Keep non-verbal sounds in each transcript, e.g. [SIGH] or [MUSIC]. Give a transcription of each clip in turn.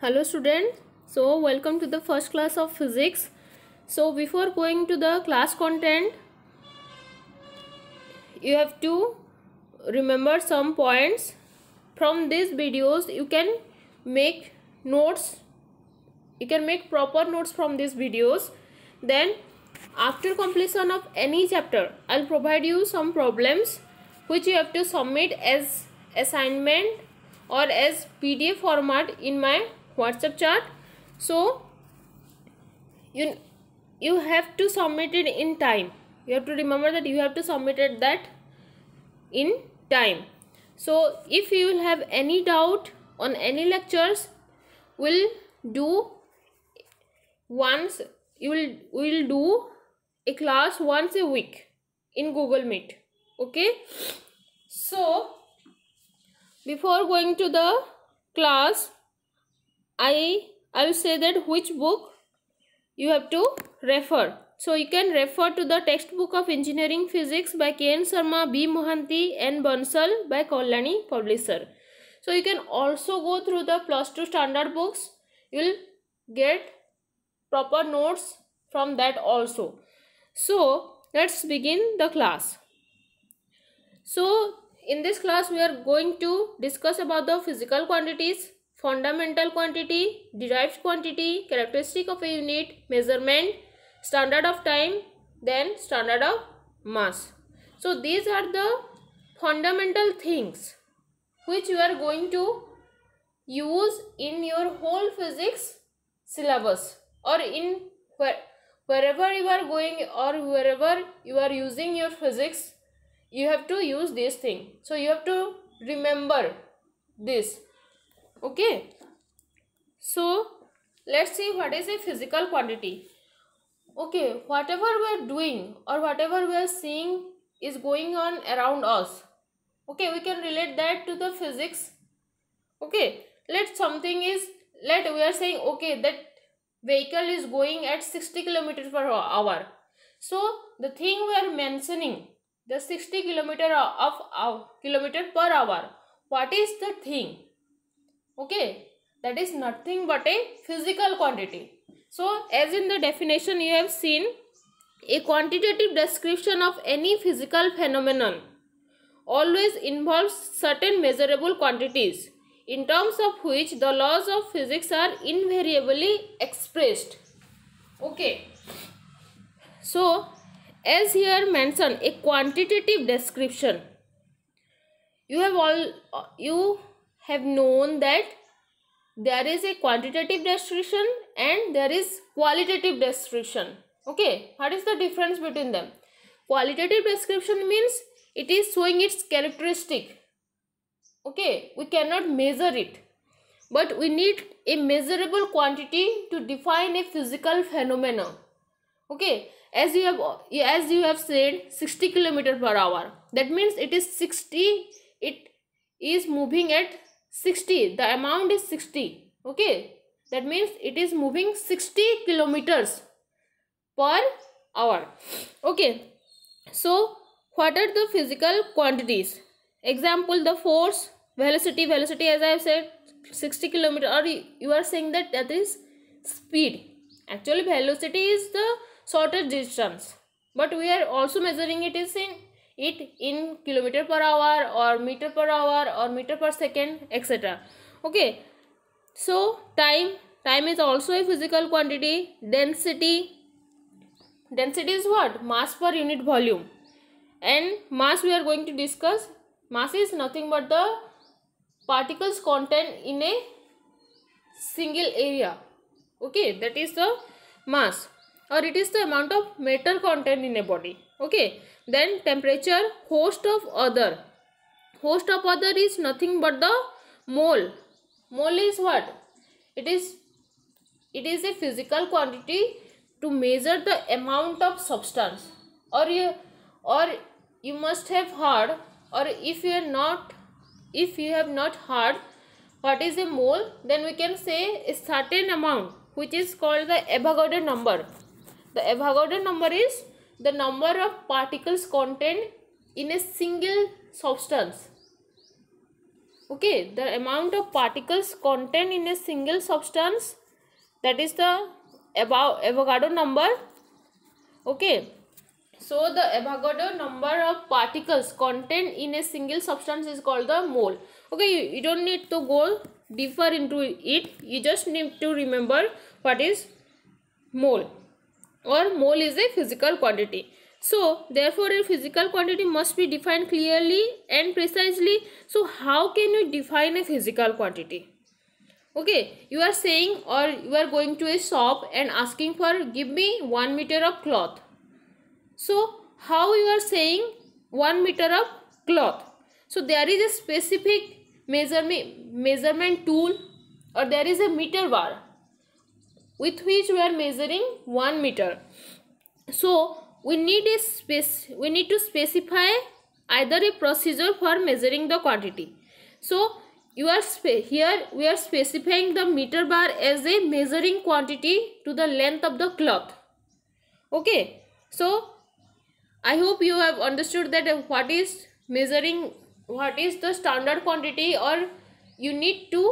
hello students so welcome to the first class of physics so before going to the class content you have to remember some points from these videos you can make notes you can make proper notes from these videos then after completion of any chapter i'll provide you some problems which you have to submit as assignment or as pdf format in my WhatsApp chart. So you you have to submit it in time. You have to remember that you have to submit it that in time. So if you will have any doubt on any lectures, we'll do once you will will do a class once a week in Google Meet. Okay. So before going to the class I I will say that which book you have to refer. So you can refer to the textbook of engineering physics by K N Sharma, B Mohanty and Bansal by Kollani publisher. So you can also go through the plus two standard books. You will get proper notes from that also. So let's begin the class. So in this class we are going to discuss about the physical quantities fundamental quantity, derived quantity, characteristic of a unit, measurement, standard of time, then standard of mass. So these are the fundamental things which you are going to use in your whole physics syllabus or in where, wherever you are going or wherever you are using your physics you have to use this thing so you have to remember this okay so let's see what is a physical quantity okay whatever we are doing or whatever we are seeing is going on around us okay we can relate that to the physics okay let something is let we are saying okay that vehicle is going at 60 kilometer per hour so the thing we are mentioning the 60 kilometer of, of kilometer per hour what is the thing okay that is nothing but a physical quantity so as in the definition you have seen a quantitative description of any physical phenomenon always involves certain measurable quantities in terms of which the laws of physics are invariably expressed. Okay. So, as here mentioned, a quantitative description. You have all, uh, you have known that there is a quantitative restriction and there is qualitative restriction okay what is the difference between them qualitative description means it is showing its characteristic okay we cannot measure it but we need a measurable quantity to define a physical phenomenon. okay as you have as you have said 60 kilometer per hour that means it is 60 it is moving at 60 the amount is 60 okay that means it is moving 60 kilometers per hour okay so what are the physical quantities example the force velocity velocity as i have said 60 kilometer or you are saying that that is speed actually velocity is the shortest distance but we are also measuring it is in it in kilometre per hour और metre per hour और metre per second etcetera okay so time time is also a physical quantity density density is what mass per unit volume and mass we are going to discuss mass is nothing but the particles content in a single area okay that is the mass or it is the amount of matter content in a body okay then temperature host of other host of other is nothing but the mole mole is what it is it is a physical quantity to measure the amount of substance or you or you must have heard or if you are not if you have not heard what is a mole then we can say a certain amount which is called the Avogadro number the Avogadro number is the number of particles contained in a single substance. Okay, the amount of particles contained in a single substance that is the Avogadro number. Okay, so the Avogadro number of particles contained in a single substance is called the mole. Okay, you, you don't need to go deeper into it. You just need to remember what is mole or mole is a physical quantity. So, therefore, a physical quantity must be defined clearly and precisely. So, how can you define a physical quantity? Okay, you are saying or you are going to a shop and asking for give me 1 meter of cloth. So, how you are saying 1 meter of cloth? So, there is a specific measurement, measurement tool or there is a meter bar with which we are measuring 1 meter. So we need a space we need to specify either a procedure for measuring the quantity. So you are here we are specifying the meter bar as a measuring quantity to the length of the cloth. Okay. So I hope you have understood that what is measuring what is the standard quantity or you need to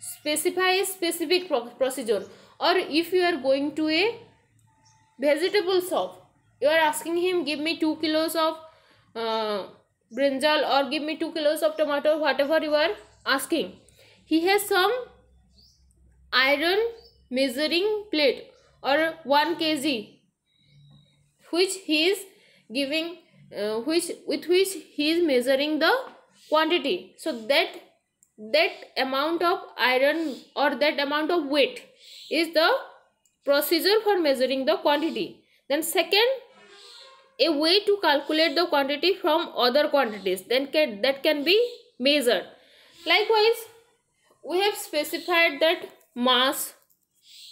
specify a specific procedure or if you are going to a vegetable shop you are asking him give me 2 kilos of uh, brinjal or give me 2 kilos of tomato whatever you are asking he has some iron measuring plate or 1 kg which he is giving uh, which with which he is measuring the quantity so that that amount of iron or that amount of weight is the procedure for measuring the quantity then second a way to calculate the quantity from other quantities then can, that can be measured likewise we have specified that mass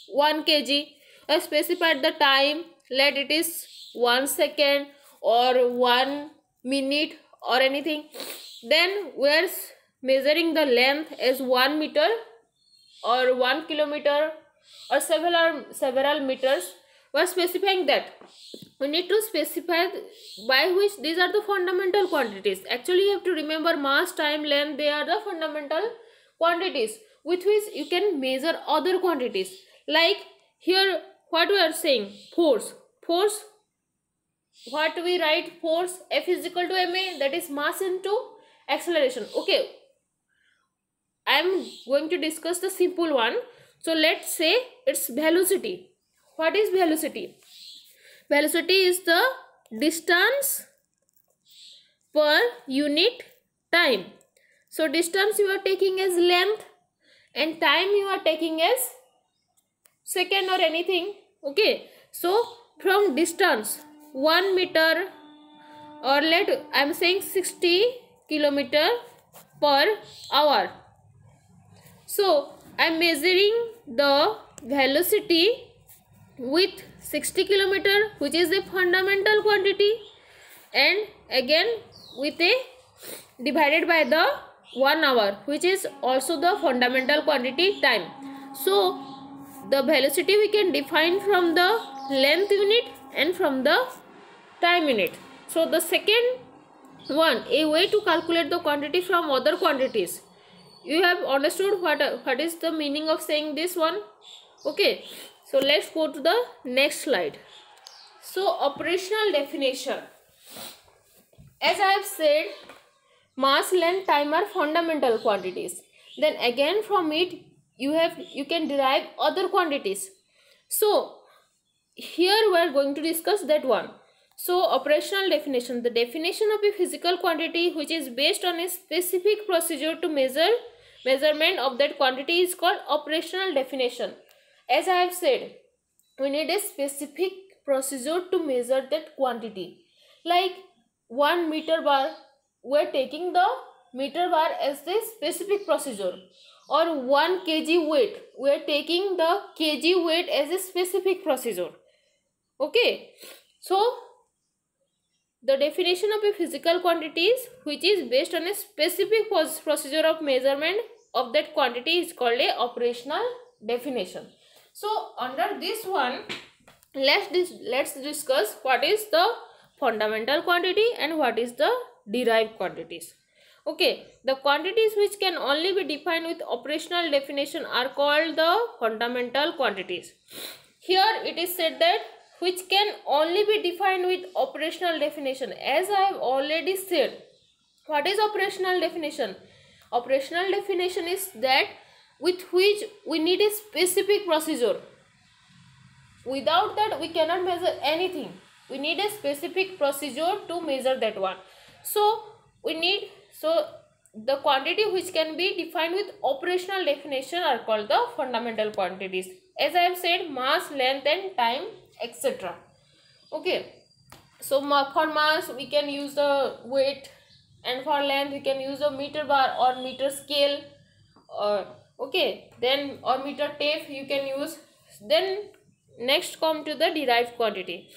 1 kg I specified the time let it is 1 second or 1 minute or anything then where's measuring the length as 1 meter or 1 kilometer or several several meters we specifying that we need to specify by which these are the fundamental quantities actually you have to remember mass time length they are the fundamental quantities with which you can measure other quantities like here what we are saying force force what we write force f is equal to ma that is mass into acceleration okay I am going to discuss the simple one. So let's say it's velocity. What is velocity? Velocity is the distance per unit time. So distance you are taking as length and time you are taking as second or anything. Okay. So from distance 1 meter or let I am saying 60 kilometer per hour so I am measuring the velocity with 60 kilometer which is the fundamental quantity and again with a divided by the 1 hour which is also the fundamental quantity time. So the velocity we can define from the length unit and from the time unit. So the second one a way to calculate the quantity from other quantities you have understood what what is the meaning of saying this one okay so let's go to the next slide so operational definition as i have said mass length time are fundamental quantities then again from it you have you can derive other quantities so here we are going to discuss that one so operational definition, the definition of a physical quantity which is based on a specific procedure to measure measurement of that quantity is called operational definition. As I have said, we need a specific procedure to measure that quantity. Like 1 meter bar, we are taking the meter bar as the specific procedure or 1 kg weight we are taking the kg weight as a specific procedure okay so the definition of a physical quantity is which is based on a specific procedure of measurement of that quantity is called a operational definition. So under this one, let's dis let's discuss what is the fundamental quantity and what is the derived quantities. Okay, the quantities which can only be defined with operational definition are called the fundamental quantities. Here it is said that which can only be defined with operational definition as i have already said what is operational definition operational definition is that with which we need a specific procedure without that we cannot measure anything we need a specific procedure to measure that one so we need so the quantity which can be defined with operational definition are called the fundamental quantities as i have said mass length and time etc okay so for mass we can use the weight and for length we can use a meter bar or meter scale or uh, okay then or meter tape you can use then next come to the derived quantity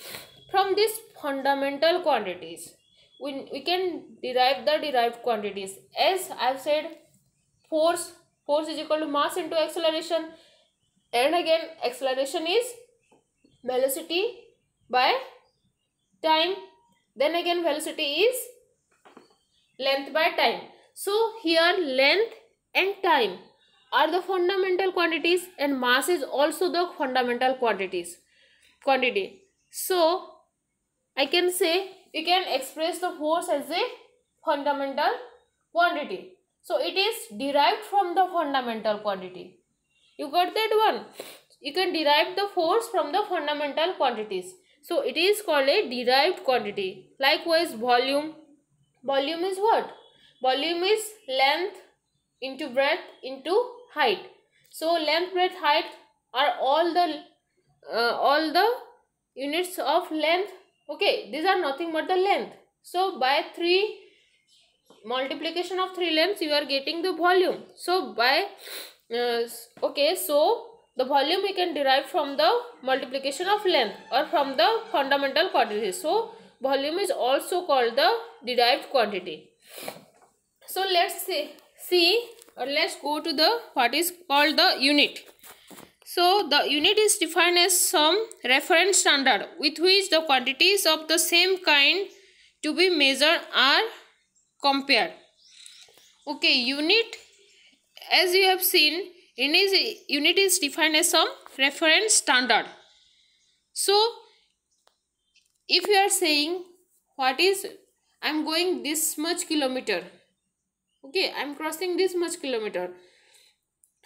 from these fundamental quantities we, we can derive the derived quantities as i've said force force is equal to mass into acceleration and again acceleration is velocity by time then again velocity is length by time so here length and time are the fundamental quantities and mass is also the fundamental quantities quantity so i can say we can express the force as a fundamental quantity so it is derived from the fundamental quantity you got that one you can derive the force from the fundamental quantities so it is called a derived quantity likewise volume volume is what volume is length into breadth into height so length breadth height are all the uh, all the units of length okay these are nothing but the length so by 3 multiplication of 3 lengths you are getting the volume so by uh, okay so the volume we can derive from the multiplication of length or from the fundamental quantity so volume is also called the derived quantity so let's see, see or let's go to the what is called the unit so the unit is defined as some reference standard with which the quantities of the same kind to be measured are compared okay unit as you have seen Unit is defined as some reference standard. So, if you are saying what is, I am going this much kilometer. Okay, I am crossing this much kilometer.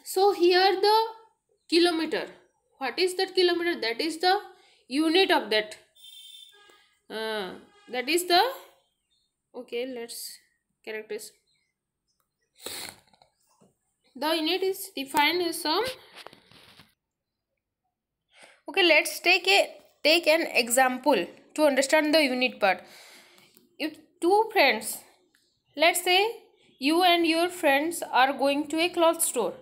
So, here the kilometer. What is that kilometer? That is the unit of that. Uh, that is the, okay, let's characters the unit is defined as some okay let's take a take an example to understand the unit part if two friends let's say you and your friends are going to a cloth store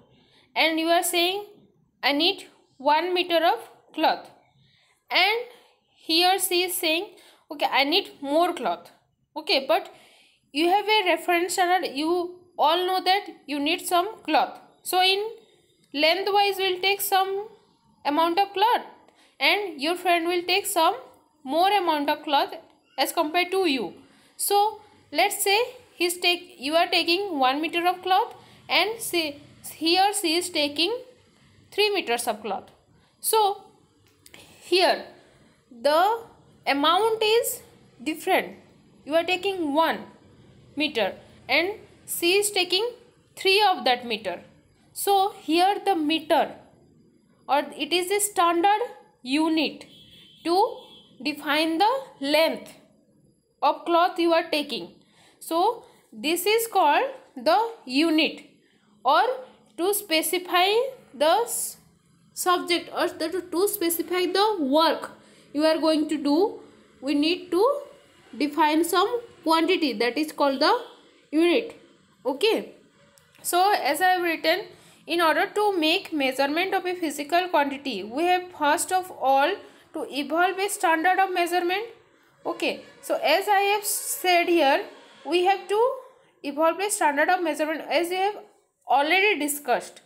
and you are saying i need 1 meter of cloth and here she is saying okay i need more cloth okay but you have a reference and you all know that you need some cloth so in lengthwise will take some amount of cloth and your friend will take some more amount of cloth as compared to you so let's say he's take you are taking 1 meter of cloth and she, he or she is taking 3 meters of cloth so here the amount is different you are taking 1 meter and she is taking 3 of that meter so here the meter or it is a standard unit to define the length of cloth you are taking so this is called the unit or to specify the subject or to specify the work you are going to do we need to define some quantity that is called the unit okay so as i have written in order to make measurement of a physical quantity we have first of all to evolve a standard of measurement okay so as i have said here we have to evolve a standard of measurement as we have already discussed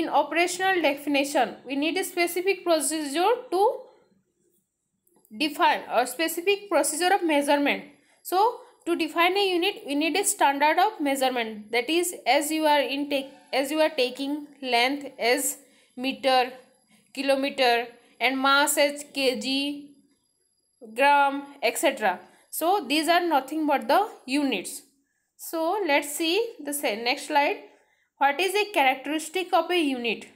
in operational definition we need a specific procedure to define a specific procedure of measurement so to define a unit we need a standard of measurement that is as you are in take as you are taking length as meter kilometer and mass as kg gram etc so these are nothing but the units so let's see the next slide what is a characteristic of a unit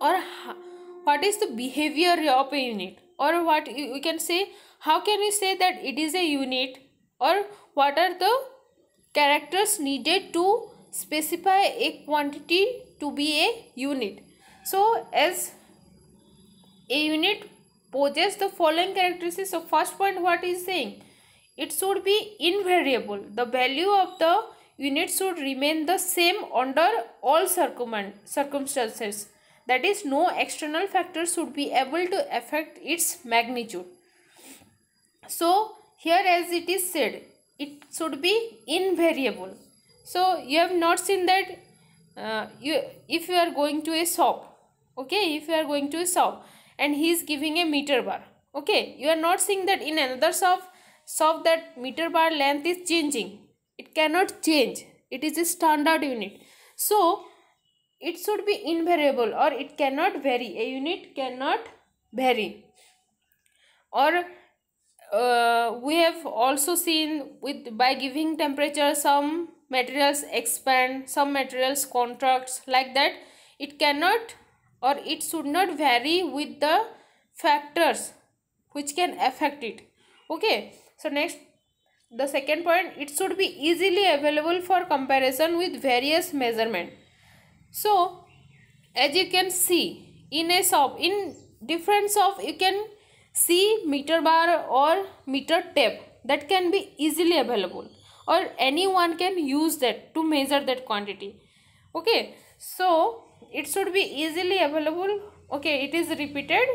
or what is the behavior of a unit or what we can say how can we say that it is a unit or what are the characters needed to specify a quantity to be a unit. So as a unit possesses the following characteristics. So first point what is saying? It should be invariable. The value of the unit should remain the same under all circumstances. That is no external factor should be able to affect its magnitude. So here as it is said it should be invariable so you have not seen that uh, you if you are going to a shop okay if you are going to a shop and he is giving a meter bar okay you are not seeing that in another shop shop that meter bar length is changing it cannot change it is a standard unit so it should be invariable or it cannot vary a unit cannot vary or uh, we have also seen with by giving temperature some materials expand some materials contracts like that it cannot or it should not vary with the factors which can affect it okay so next the second point it should be easily available for comparison with various measurement so as you can see in a shop in different shop you can see meter bar or meter tape that can be easily available or anyone can use that to measure that quantity okay so it should be easily available okay it is repeated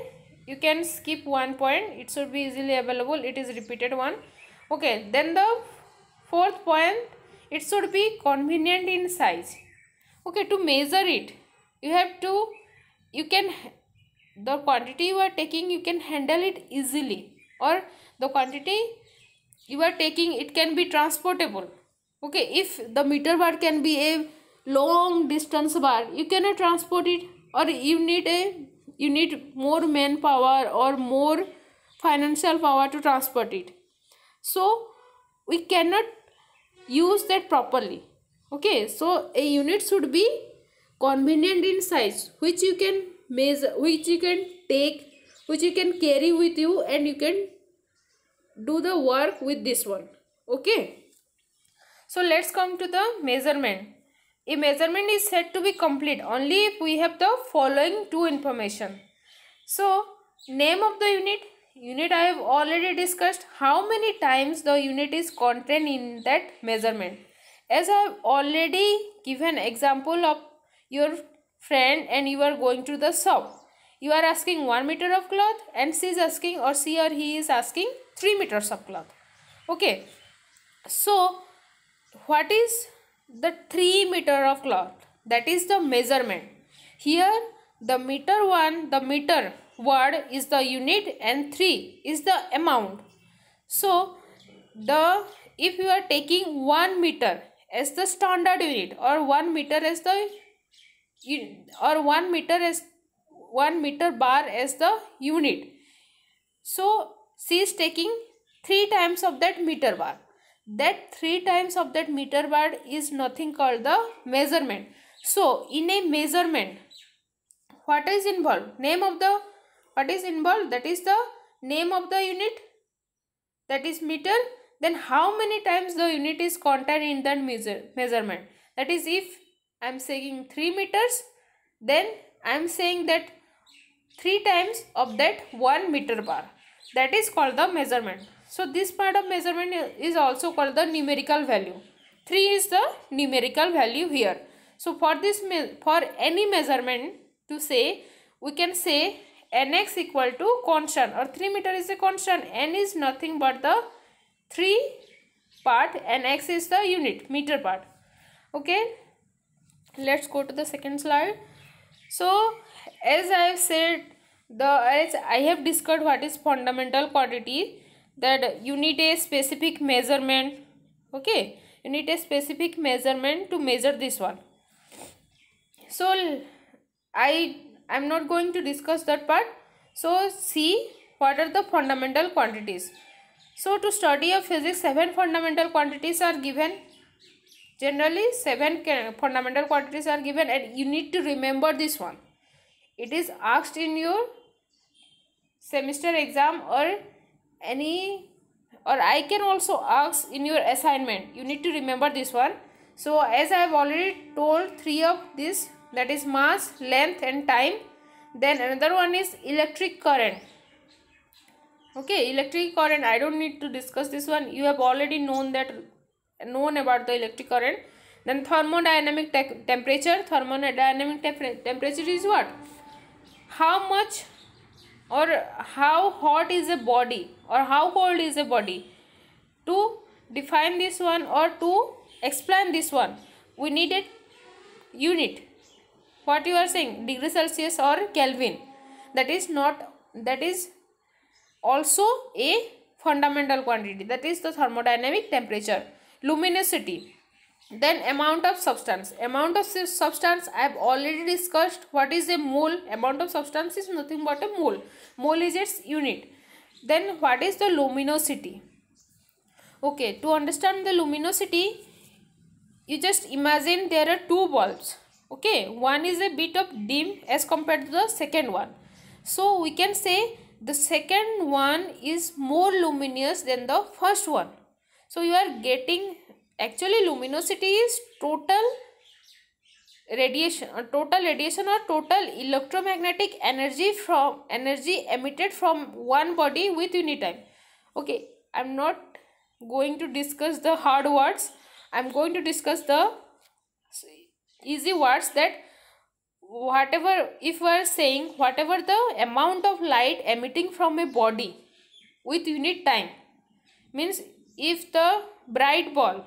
you can skip one point it should be easily available it is repeated one okay then the fourth point it should be convenient in size okay to measure it you have to you can the quantity you are taking you can handle it easily or the quantity you are taking it can be transportable okay if the meter bar can be a long distance bar you cannot transport it or you need a you need more manpower or more financial power to transport it so we cannot use that properly okay so a unit should be convenient in size which you can measure which you can take which you can carry with you and you can do the work with this one okay so let's come to the measurement a measurement is said to be complete only if we have the following two information so name of the unit unit i have already discussed how many times the unit is contained in that measurement as i have already given example of your friend and you are going to the shop you are asking 1 meter of cloth and she is asking or she or he is asking 3 meters of cloth okay so what is the 3 meter of cloth that is the measurement here the meter one the meter word is the unit and 3 is the amount so the if you are taking 1 meter as the standard unit or 1 meter as the or 1 meter as 1 meter bar as the unit. So she is taking 3 times of that meter bar. That 3 times of that meter bar is nothing called the measurement. So in a measurement, what is involved? Name of the, what is involved? That is the name of the unit, that is meter. Then how many times the unit is contained in that measure, measurement? That is if I am saying 3 meters then I am saying that 3 times of that 1 meter bar that is called the measurement. So this part of measurement is also called the numerical value. 3 is the numerical value here. So for this for any measurement to say we can say nx equal to constant or 3 meter is a constant n is nothing but the 3 part and x is the unit meter part okay let's go to the second slide so as i have said the as i have discussed what is fundamental quantity that you need a specific measurement okay you need a specific measurement to measure this one so i i'm not going to discuss that part so see what are the fundamental quantities so to study of physics seven fundamental quantities are given generally seven fundamental quantities are given and you need to remember this one it is asked in your semester exam or any or i can also ask in your assignment you need to remember this one so as i have already told three of this that is mass length and time then another one is electric current okay electric current i don't need to discuss this one you have already known that known about the electric current then thermodynamic te temperature thermodynamic te temperature is what how much or how hot is a body or how cold is a body to define this one or to explain this one we need a unit what you are saying degree celsius or kelvin that is not that is also a fundamental quantity that is the thermodynamic temperature luminosity then amount of substance amount of substance i have already discussed what is a mole amount of substance is nothing but a mole mole is its unit then what is the luminosity okay to understand the luminosity you just imagine there are two bulbs okay one is a bit of dim as compared to the second one so we can say the second one is more luminous than the first one so you are getting actually luminosity is total radiation or uh, total radiation or total electromagnetic energy from energy emitted from one body with unit time. okay i'm not going to discuss the hard words i'm going to discuss the easy words that whatever if we are saying whatever the amount of light emitting from a body with unit time means if the bright ball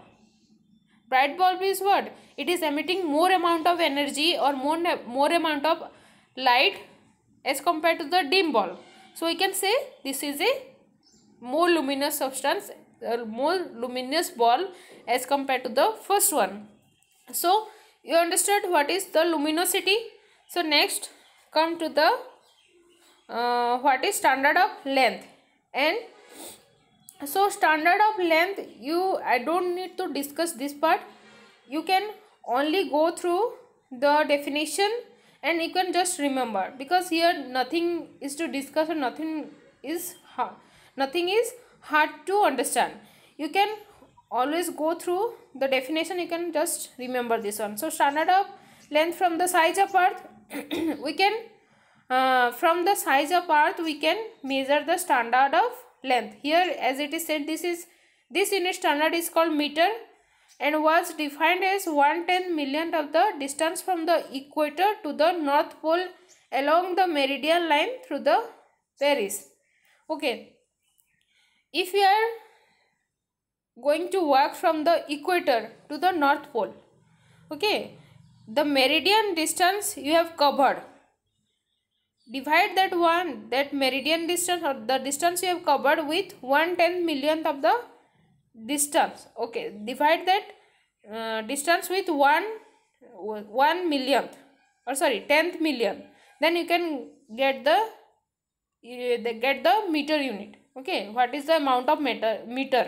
bright bulb is what it is emitting more amount of energy or more more amount of light as compared to the dim bulb so we can say this is a more luminous substance or uh, more luminous ball as compared to the first one so you understood what is the luminosity so next come to the uh, what is standard of length and so standard of length you i don't need to discuss this part you can only go through the definition and you can just remember because here nothing is to discuss or nothing is hard nothing is hard to understand you can always go through the definition you can just remember this one so standard of length from the size of earth [CLEARS THROAT] we can uh, from the size of earth we can measure the standard of length. Here as it is said this is this unit standard is called meter and was defined as one ten millionth of the distance from the equator to the north pole along the meridian line through the Paris. Okay. If we are going to work from the equator to the north pole, okay, the meridian distance you have covered divide that one that meridian distance or the distance you have covered with one tenth millionth of the distance okay divide that uh, distance with one one millionth or sorry tenth million then you can get the uh, the get the meter unit okay what is the amount of meter meter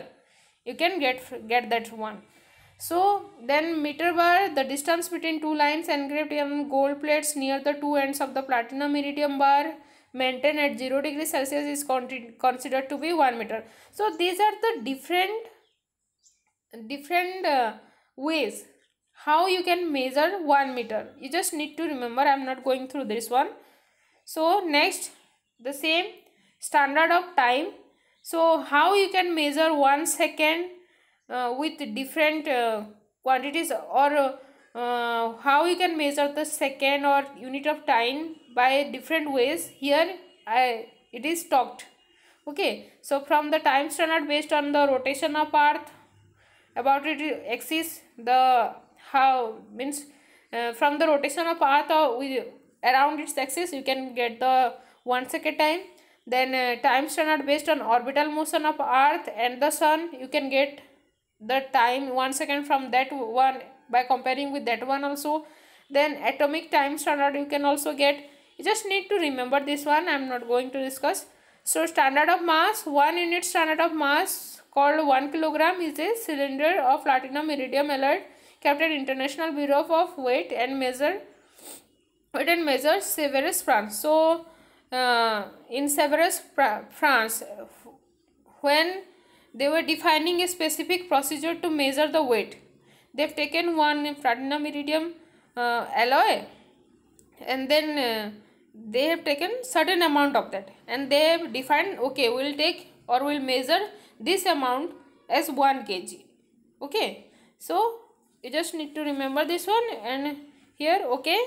you can get get that one so then meter bar, the distance between two lines engraved on gold plates near the two ends of the platinum iridium bar maintained at 0 degree Celsius is con considered to be 1 meter. So these are the different different uh, ways how you can measure 1 meter. You just need to remember I am not going through this one. So next the same standard of time. So how you can measure 1 second uh, with different uh, quantities or uh, uh how we can measure the second or unit of time by different ways here I, it is talked okay so from the time standard based on the rotation of earth about its axis the how means uh, from the rotation of earth or with, around its axis you can get the one second time then uh, time standard based on orbital motion of earth and the sun you can get the time one second from that one by comparing with that one also then atomic time standard you can also get you just need to remember this one i'm not going to discuss so standard of mass one unit standard of mass called 1 kilogram is a cylinder of platinum iridium alert kept at international bureau of weight and measure weight and measure severus france so uh, in severus france when they were defining a specific procedure to measure the weight. They've taken one platinum iridium uh, alloy and then uh, they have taken certain amount of that and they have defined okay we'll take or we'll measure this amount as 1 kg okay so you just need to remember this one and here okay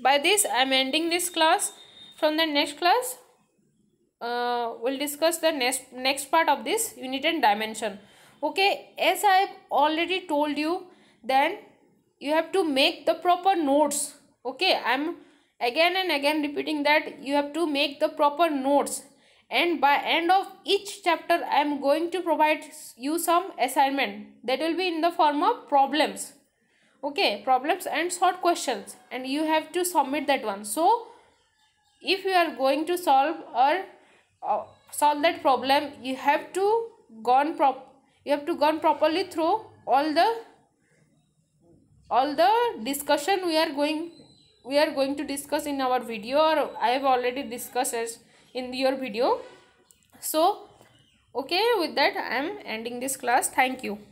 by this i'm ending this class from the next class uh, we'll discuss the next next part of this unit and dimension okay as i have already told you then you have to make the proper notes okay i'm again and again repeating that you have to make the proper notes and by end of each chapter i am going to provide you some assignment that will be in the form of problems okay problems and short questions and you have to submit that one so if you are going to solve or uh, solve that problem you have to gone prop you have to gone properly through all the all the discussion we are going we are going to discuss in our video or i have already discussed in your video so okay with that i am ending this class thank you